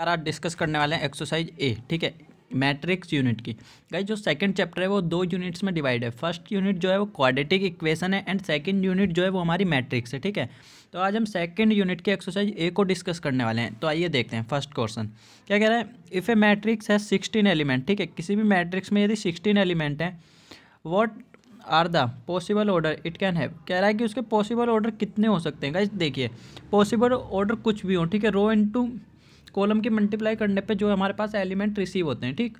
यार आज डिस्कस करने वाले हैं एक्सरसाइज ए ठीक है मैट्रिक्स यूनिट की गाई जो सेकंड चैप्टर है वो दो यूनिट्स में डिवाइड है फर्स्ट यूनिट जो है वो क्वाड्रेटिक इक्वेशन है एंड सेकंड यूनिट जो है वो हमारी मैट्रिक्स है ठीक है तो आज हम सेकंड यूनिट के एक्सरसाइज ए को डिस्कस करने वाले हैं तो आइए देखते हैं फर्स्ट क्वेश्चन क्या कह रहा है इफ़ ए मैट्रिक्स है सिक्सटीन एलिमेंट ठीक है किसी भी मैट्रिक्स में यदि सिक्सटीन एलिमेंट हैं what are the possible order it can have कह रहा है कि उसके पॉसिबल ऑर्डर कितने हो सकते हैं गाई देखिए पॉसिबल ऑर्डर कुछ भी हो ठीक है रो इंटू कॉलम की मल्टीप्लाई करने पे जो हमारे पास एलिमेंट रिसीव होते हैं ठीक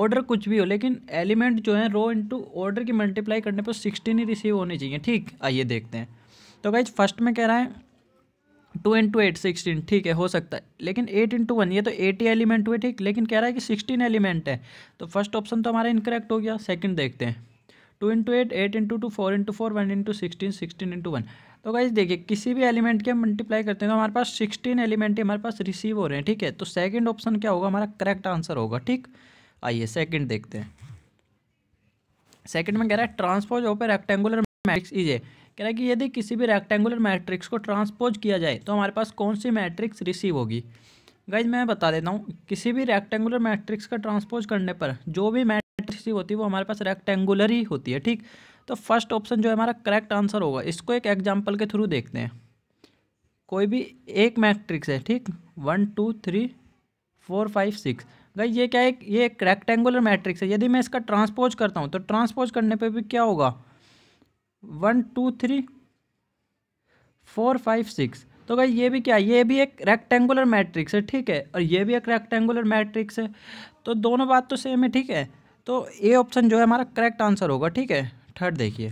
ऑर्डर कुछ भी हो लेकिन एलिमेंट जो है रो इंटू ऑर्डर की मल्टीप्लाई करने पर सिक्सटीन ही रिसीव होनी चाहिए ठीक आइए देखते हैं तो भाई फर्स्ट में कह रहा है टू इंटू एट सिक्सटीन ठीक है हो सकता है लेकिन एट इंटू वन ये तो एटी एलिमेंट हुए ठीक लेकिन कह रहा है कि सिक्सटीन एलिमेंट है तो फर्स्ट ऑप्शन तो हमारा इनकरेक्ट हो गया सेकंड देखते हैं two into eight eight into two four into four one into sixteen sixteen into one तो गाइज देखिए किसी भी एलिमेंट के मल्टीप्लाई करते हैं तो हमारे पास सिक्सटीन एलिमेंट ही हमारे पास रिसीव हो रहे हैं ठीक है तो सेकेंड ऑप्शन क्या होगा हमारा करेक्ट आंसर होगा ठीक आइए सेकेंड देखते हैं सेकेंड में कह रहा है transpose of a rectangular matrix is a कह रहा है कि यदि किसी भी रेक्टेंगुलर मैट्रिक्स को ट्रांसपोज किया जाए तो हमारे पास कौन सी मैट्रिक्स रिसीव होगी गाइज मैं बता देता हूँ किसी भी रेक्टेंगुलर मैट्रिक्स का ट्रांसपोज करने पर जो भी मैट सी होती है वो हमारे पास रेक्टेंगुलर ही होती है ठीक तो फर्स्ट ऑप्शन जो है हमारा करेक्ट आंसर होगा इसको एक एग्जाम्पल के थ्रू देखते हैं कोई भी एक मैट्रिक्स है ठीक one two three four five six भाई ये क्या है ये एक रेक्टेंगुलर मैट्रिक्स है यदि मैं इसका ट्रांसपोज करता हूँ तो ट्रांसपोज करने पे भी क्या होगा one two three four five six तो भाई ये भी क्या ये भी एक रेक्टेंगुलर मैट्रिक्स है ठीक है और ये भी एक रेक्टेंगुलर मैट्रिक्स है तो दोनों बात तो सेम है ठीक है तो ए ऑप्शन जो है हमारा करेक्ट आंसर होगा ठीक है थर्ड देखिए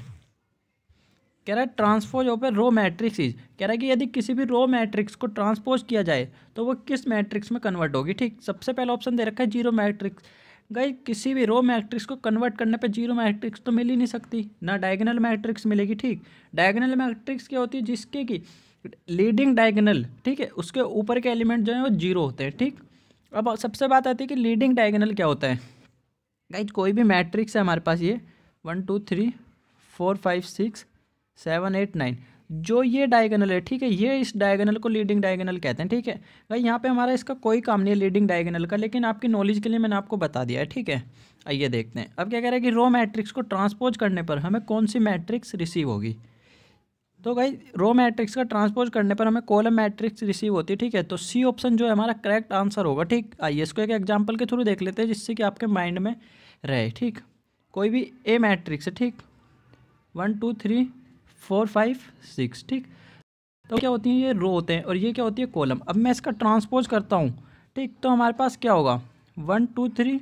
कह रहा है transpose of a row matrix is कह रहा है कि यदि किसी भी रो मैट्रिक्स को ट्रांसपोज किया जाए तो वो किस मैट्रिक्स में कन्वर्ट होगी ठीक सबसे पहला ऑप्शन दे रखा है जीरो मैट्रिक्स गई किसी भी रो मैट्रिक्स को कन्वर्ट करने पे जीरो मैट्रिक्स तो मिल ही नहीं सकती ना डायगनल मैट्रिक्स मिलेगी ठीक डायगनल मैट्रिक्स क्या होती है जिसके कि लीडिंग डायगनल ठीक है उसके ऊपर के एलिमेंट जो है वो जीरो होते हैं ठीक अब सबसे बात आती है कि लीडिंग डायगनल क्या होता है गाइज कोई भी मैट्रिक्स है हमारे पास ये one two three four five six seven eight nine जो ये डायगनल है ठीक है ये इस डायगनल को लीडिंग डायगनल कहते हैं ठीक है भाई यहाँ पे हमारा इसका कोई काम नहीं है लीडिंग डायगनल का लेकिन आपकी नॉलेज के लिए मैंने आपको बता दिया है ठीक है आइए देखते हैं अब क्या कह रहा है कि रो मैट्रिक्स को ट्रांसपोज करने पर हमें कौन सी मैट्रिक्स रिसीव होगी तो भाई रो मैट्रिक्स का ट्रांसपोज करने पर हमें कॉलम मैट्रिक्स रिसीव होती है ठीक है तो सी ऑप्शन जो है हमारा करेक्ट आंसर होगा ठीक आइए इसको एक एग्जाम्पल के थ्रू देख लेते हैं जिससे कि आपके माइंड में रहे ठीक कोई भी ए मैट्रिक्स है ठीक one two three four five six ठीक तो क्या होती है ये रो होते हैं और ये क्या होती है कॉलम अब मैं इसका ट्रांसपोज करता हूँ ठीक तो हमारे पास क्या होगा one two three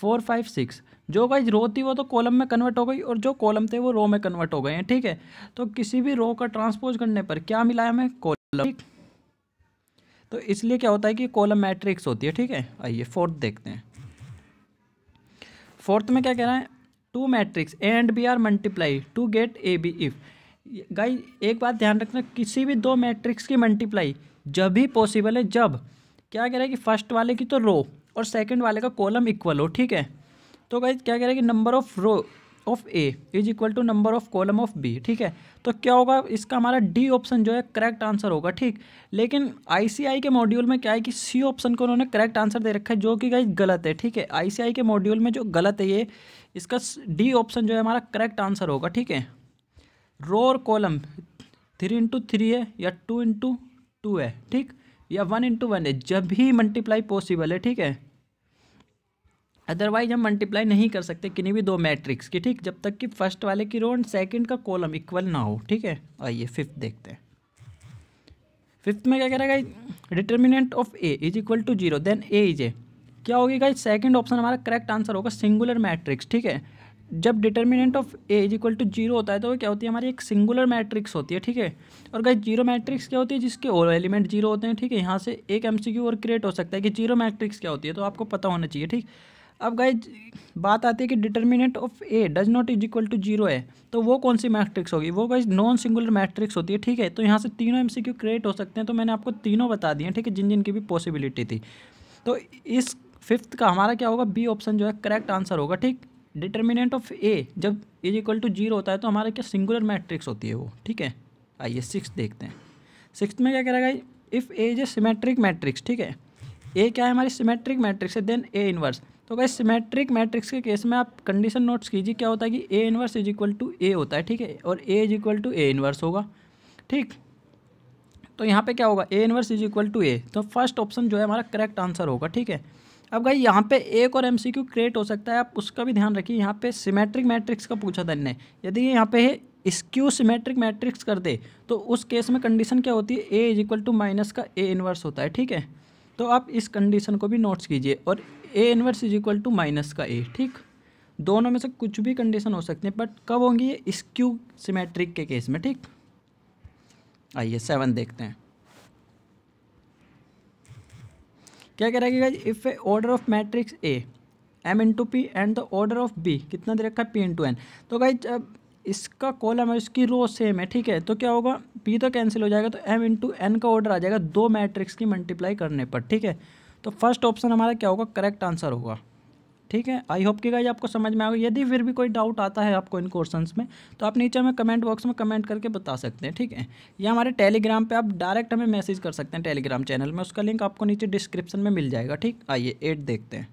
four five six जो गाइज रो थी वो तो कॉलम में कन्वर्ट हो गई और जो कॉलम थे वो रो में कन्वर्ट हो गए हैं ठीक है तो किसी भी रो का ट्रांसपोज करने पर क्या मिला है हमें कॉलम तो इसलिए क्या होता है कि कॉलम मैट्रिक्स होती है ठीक है आइए फोर्थ देखते हैं फोर्थ में क्या कह रहा है two matrix A and B are multiply to get A B if guy एक बात ध्यान रखना किसी भी दो मैट्रिक्स की मल्टीप्लाई जब भी पॉसिबल है जब क्या कह रहा है कि फर्स्ट वाले की तो रो और सेकेंड वाले का कॉलम इक्वल हो ठीक है तो गाइज क्या कह रहे हैं कि number of row of A is equal to number of column of B ठीक है तो क्या होगा इसका हमारा डी ऑप्शन जो है करेक्ट आंसर होगा ठीक लेकिन आईसीआई के मॉड्यूल में क्या है कि सी ऑप्शन को उन्होंने करेक्ट आंसर दे रखा है जो कि गाइज गलत है ठीक है आईसीआई के मॉड्यूल में जो गलत है ये इसका डी ऑप्शन जो है हमारा करेक्ट आंसर होगा ठीक है रो और कॉलम थ्री इंटू थ्री है या टू इंटू टू है ठीक या वन इंटू वन है जब भी मल्टीप्लाई पॉसिबल है ठीक है अदरवाइज हम मल्टीप्लाई नहीं कर सकते किन्हीं भी दो मैट्रिक्स की ठीक जब तक कि फर्स्ट वाले की रो एंड सेकेंड का कॉलम इक्वल ना हो ठीक है आइए फिफ्थ देखते हैं फिफ्थ में क्या कह रहा है determinant of A is equal to zero then A is a क्या होगी गाई सेकेंड ऑप्शन हमारा करेक्ट आंसर होगा सिंगुलर मैट्रिक्स ठीक है जब determinant of A is equal to zero होता है तो क्या होती है हमारी एक सिंगुलर मैट्रिक्स होती है ठीक है और गाई जीरो मैट्रिक्स क्या होती है जिसके और एलिमेंट जीरो होते हैं ठीक है यहाँ से एक क्यू और क्रिएट हो सकता है कि जीरो मैट्रिक्स क्या होती है तो आपको पता होना चाहिए ठीक अब गाइज बात आती है कि determinant of A does not is equal to zero है तो वो कौन सी मैट्रिक्स होगी वो गाइज नॉन सिंगुलर मैट्रिक्स होती है ठीक है तो यहाँ से तीनों एम क्रिएट हो सकते हैं तो मैंने आपको तीनों बता दिए ठीक है जिन जिनकी भी पॉसिबिलिटी थी तो इस फिफ्थ का हमारा क्या होगा बी ऑप्शन जो है करेक्ट आंसर होगा ठीक डिटर्मिनेंट ऑफ ए जब इज इक्वल टू जीरो होता है तो हमारा क्या सिंगुलर मैट्रिक्स होती है वो ठीक है आइए सिक्स देखते हैं सिक्स में क्या कह रहा है if A is a symmetric matrix ठीक है ए क्या है हमारी सिमेट्रिक मैट्रिक्स है देन ए इनवर्स तो भाई सिमेट्रिक मैट्रिक्स के केस में आप कंडीशन नोट्स कीजिए क्या होता है कि A inverse is equal to A होता है ठीक है और A is equal to A inverse होगा ठीक तो यहाँ पे क्या होगा A inverse is equal to A तो फर्स्ट ऑप्शन जो है हमारा करेक्ट आंसर होगा ठीक है अब भाई यहाँ पे एक और क्यू क्रिएट हो सकता है आप उसका भी ध्यान रखिए यहाँ पे सिमेट्रिक मैट्रिक्स का पूछा था इनने यदि यहाँ पे है स्क्यू सिमेट्रिक मैट्रिक्स कर दे तो उस केस में कंडीशन क्या होती है A is equal to minus का ए इन्वर्स होता है ठीक है तो आप इस कंडीशन को भी नोट्स कीजिए और A inverse is equal to minus का ए ठीक दोनों में से कुछ भी कंडीशन हो सकती है बट कब होंगी ये स्क्यू सिमेट्रिक के केस में ठीक आइए सेवन देखते हैं क्या कह रहेगा if A order of matrix A M into P and the order of B कितना दे रखा है पी इंटू एन तो गाइज इसका कॉलम है इसकी रो सेम है ठीक है तो क्या होगा पी तो कैंसिल हो जाएगा तो एम इंटू एन का ऑर्डर आ जाएगा दो मैट्रिक्स की मल्टीप्लाई करने पर ठीक है तो फर्स्ट ऑप्शन हमारा क्या होगा करेक्ट आंसर होगा ठीक है आई होप कि गाइज आपको समझ में आएगा यदि फिर भी कोई डाउट आता है आपको इन क्वेश्चंस में तो आप नीचे हमें कमेंट बॉक्स में कमेंट करके बता सकते हैं ठीक है या हमारे टेलीग्राम पे आप डायरेक्ट हमें मैसेज कर सकते हैं टेलीग्राम चैनल में उसका लिंक आपको नीचे डिस्क्रिप्शन में मिल जाएगा ठीक आइए एट देखते हैं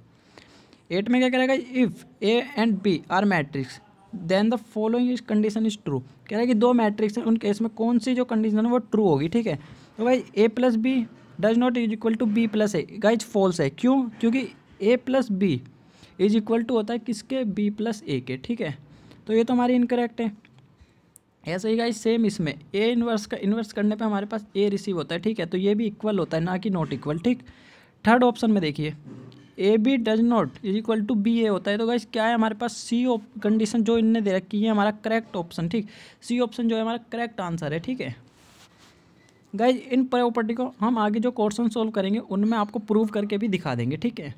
एट में क्या करेगा if A and B are matrix then the following condition is true कह रहा है कि दो मैट्रिक्स हैं उन केस में कौन सी जो कंडीशन है वो ट्रू होगी ठीक है तो भाई A plus B does not is equal to B plus A guys false है क्यों क्योंकि A plus B is equal to होता है किसके बी प्लस ए के ठीक है तो ये तो हमारी इनकरेक्ट है ऐसे ही गाइज सेम इसमें ए इन्वर्स का इन्वर्स करने पे हमारे पास ए रिसीव होता है ठीक है तो ये भी इक्वल होता है ना कि नॉट इक्वल ठीक थर्ड ऑप्शन में देखिए A B does not is equal to B A होता है तो गाइस क्या है हमारे पास सी कंडीशन जो इनने दे रखी है हमारा करेक्ट ऑप्शन ठीक सी ऑप्शन जो है हमारा करेक्ट आंसर है ठीक है गाइज इन प्रॉपर्टी को हम आगे जो क्वेश्चन सोल्व करेंगे उनमें आपको प्रूव करके भी दिखा देंगे ठीक है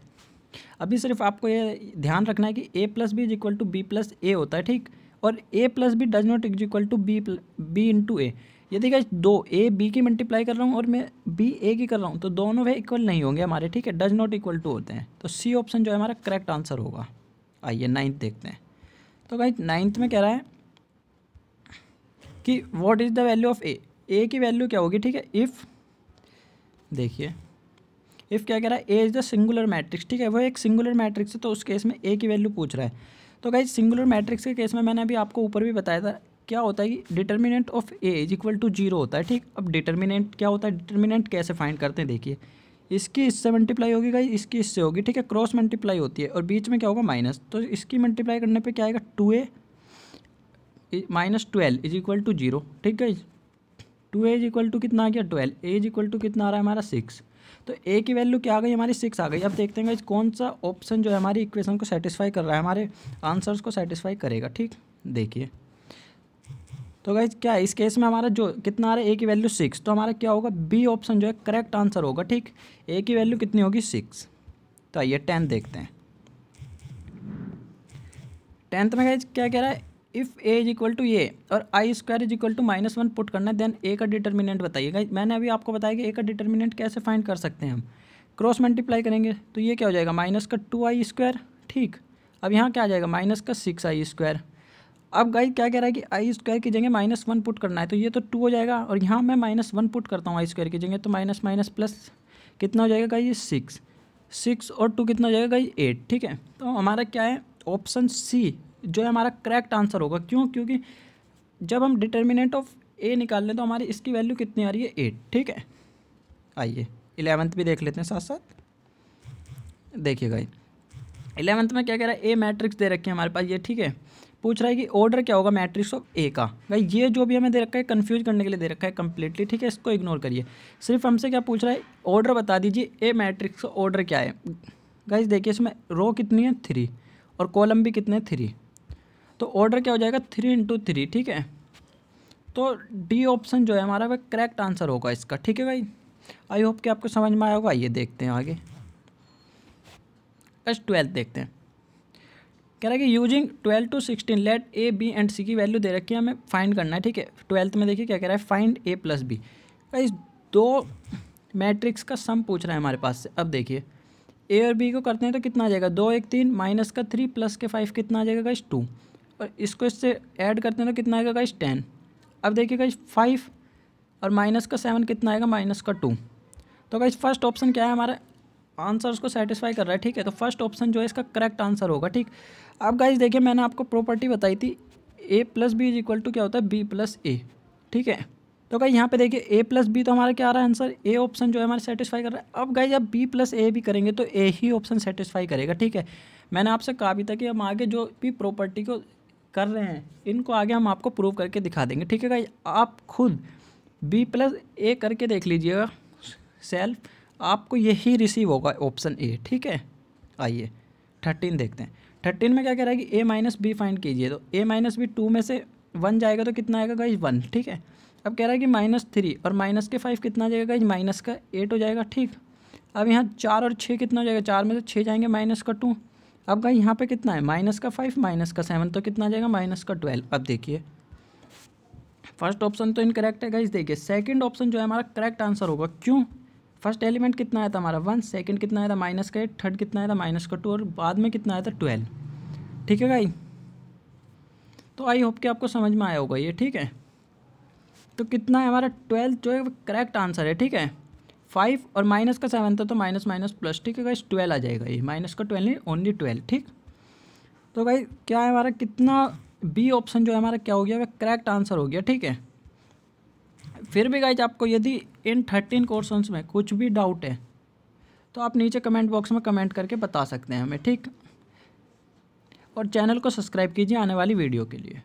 अभी सिर्फ आपको ये ध्यान रखना है कि A plus B is equal to B plus A होता है ठीक और A plus B does not is equal to B B into A यदि गाइज दो ए बी की मल्टीप्लाई कर रहा हूँ और मैं बी ए की कर रहा हूँ तो दोनों वे इक्वल नहीं होंगे हमारे ठीक है डज नॉट इक्वल टू होते हैं तो सी ऑप्शन जो है हमारा करेक्ट आंसर होगा आइए नाइन्थ देखते हैं तो गाइज नाइन्थ में कह रहा है कि what is the value of A A की वैल्यू क्या होगी ठीक है इफ़ देखिए इफ़ क्या कह रहा है A is the singular matrix ठीक है वो एक सिंगुलर मैट्रिक्स है तो उस केस में ए की वैल्यू पूछ रहा है तो गाइज सिंगुलर मैट्रिक्स के केस में मैंने अभी आपको ऊपर भी बताया था क्या होता है कि determinant of A is equal to zero होता है ठीक अब डिटर्मिनेंट क्या होता है डिटर्मिनेंट कैसे फाइंड करते हैं देखिए इसकी इससे मल्टीप्लाई होगी गाई इसकी इससे होगी ठीक है क्रॉस मल्टीप्लाई होती है और बीच में क्या होगा माइनस तो इसकी मल्टीप्लाई करने पे क्या आएगा two A minus twelve is equal to zero ठीक है two A is equal to कितना आ गया twelve A is equal to कितना आ रहा है हमारा सिक्स तो ए की वैल्यू क्या आ गई हमारी सिक्स आ गई अब देखते हैं कौन सा ऑप्शन जो है हमारी इक्वेशन को सेटिस्फाई कर रहा है हमारे आंसर्स को सेटिस्फाई करेगा ठीक देखिए तो गाइज क्या इस केस में हमारा जो कितना आ रहा है ए की वैल्यू सिक्स तो हमारा क्या होगा बी ऑप्शन जो है करेक्ट आंसर होगा ठीक ए की वैल्यू कितनी होगी सिक्स तो आइए टेंथ देखते हैं टेंथ में गाइज क्या कह रहा है if A is equal to A और I square is equal to minus one put करना है देन ए का डिटर्मिनेंट बताइए गाइज मैंने अभी आपको बताया कि ए का डिटर्मिनेंट कैसे फाइंड कर सकते हैं हम क्रॉस मल्टीप्लाई करेंगे तो ये क्या हो जाएगा माइनस का टू आई स्क्वायर ठीक अब यहाँ क्या आ जाएगा माइनस का सिक्स आई स्क्वायर अब गाइस क्या कह रहा है कि आई स्क्वायर की जगह माइनस वन पुट करना है तो ये तो टू हो जाएगा और यहाँ मैं माइनस वन पुट करता हूँ आई स्क्वायर की जगह तो माइनस माइनस प्लस कितना हो जाएगा ये सिक्स सिक्स और टू कितना हो जाएगा गाई एट ठीक है तो हमारा क्या है ऑप्शन सी जो है हमारा करेक्ट आंसर होगा क्यों क्योंकि जब हम डिटर्मिनेंट ऑफ ए निकाल लें तो हमारी इसकी वैल्यू कितनी आ रही है एट ठीक है आइए इलेवंथ भी देख लेते हैं साथ साथ देखिए गाई इलेवंथ में क्या कह रहा है ए मैट्रिक्स दे रखी है हमारे पास ये ठीक है पूछ रहा है कि ऑर्डर क्या होगा मैट्रिक्स ऑफ ए का भाई ये जो भी हमें दे रखा है कन्फ्यूज करने के लिए दे रखा है कम्प्लीटली ठीक है इसको इग्नोर करिए सिर्फ हमसे क्या पूछ रहा है ऑर्डर बता दीजिए ए मैट्रिक्स ऑर्डर क्या है गाइज देखिए इसमें रो कितनी है थ्री और कॉलम भी कितने थ्री तो ऑर्डर क्या हो जाएगा थ्री इंटू थ्री ठीक है तो डी ऑप्शन जो है हमारा वह करेक्ट आंसर होगा इसका ठीक है भाई आई होप कि आपको समझ में आया होगा आइए देखते हैं आगे बस ट्वेल्थ देखते हैं कह रहा है कि using twelve two sixteen let A B and C की वैल्यू दे रखी है हमें फाइंड करना है ठीक है ट्वेल्थ में देखिए क्या कह रहा है फाइंड ए प्लस बी इस दो मैट्रिक्स का सम पूछ रहा है हमारे पास से अब देखिए ए और बी को करते हैं तो कितना आ जाएगा दो एक तीन माइनस का थ्री प्लस के फाइव कितना आ जाएगा गाइस टू और इसको इससे ऐड करते हैं तो कितना आएगा गाइस टेन अब देखिए गाइस फाइव और माइनस का सेवन कितना आएगा माइनस का टू तो गाइज फर्स्ट ऑप्शन क्या है हमारा आंसर उसको सेटिस्फाई कर रहा है ठीक है तो फर्स्ट ऑप्शन जो है इसका करेक्ट आंसर होगा ठीक अब गाइज देखिए मैंने आपको प्रॉपर्टी बताई थी A plus B is equal to क्या होता है बी प्लस ए ठीक है तो गाइज यहाँ पे देखिए ए प्लस बी तो हमारा क्या आ रहा है आंसर ए ऑप्शन जो है हमारा सेटिस्फाई कर रहा है अब गाई अब बी प्लस ए भी करेंगे तो ए ही ऑप्शन सेटिस्फाई करेगा ठीक है मैंने आपसे कहा भी था कि हम आगे जो भी प्रॉपर्टी को कर रहे हैं इनको आगे हम आपको प्रूव करके दिखा देंगे ठीक है गाइज आप खुद बी प्लस ए करके देख लीजिएगा सेल्फ आपको यही रिसीव होगा ऑप्शन ए ठीक है आइए थर्टीन देखते हैं थर्टीन में क्या कह रहा है कि ए माइनस बी फाइंड कीजिए तो ए माइनस बी टू में से वन जाएगा तो कितना आएगा गाइज वन ठीक है अब कह रहा है कि माइनस थ्री और माइनस के फाइव कितना जाएगा गाइज माइनस का एट हो जाएगा ठीक अब यहाँ चार और छः कितना हो जाएगा चार में से छः जाएंगे माइनस का टू अब गाइज यहाँ पर कितना है माइनस का फाइव माइनस का सेवन तो कितना जाएगा माइनस का ट्वेल्व अब देखिए फर्स्ट ऑप्शन तो इनकरेक्ट है गाइज देखिए सेकेंड ऑप्शन जो है हमारा करेक्ट आंसर होगा क्यों फर्स्ट एलिमेंट कितना आया था हमारा वन सेकेंड कितना आया था माइनस का एट थर्ड कितना आया था माइनस का टू और बाद में कितना आया था ट्वेल्व ठीक है भाई तो आई होप कि आपको समझ में आया होगा ये ठीक है तो कितना है हमारा ट्वेल्थ जो है करेक्ट आंसर है ठीक है फाइव और माइनस का सेवन था तो माइनस माइनस प्लस ठीक है गाइस ट्वेल्व आ जाएगा ये माइनस का ट्वेल्व नहीं ओनली ट्वेल्व ठीक तो भाई क्या है हमारा कितना बी ऑप्शन जो है हमारा क्या हो गया वह करेक्ट आंसर हो गया ठीक है फिर भी गाइज आपको यदि इन थर्टीन क्वेश्चन में कुछ भी डाउट है तो आप नीचे कमेंट बॉक्स में कमेंट करके बता सकते हैं हमें ठीक और चैनल को सब्सक्राइब कीजिए आने वाली वीडियो के लिए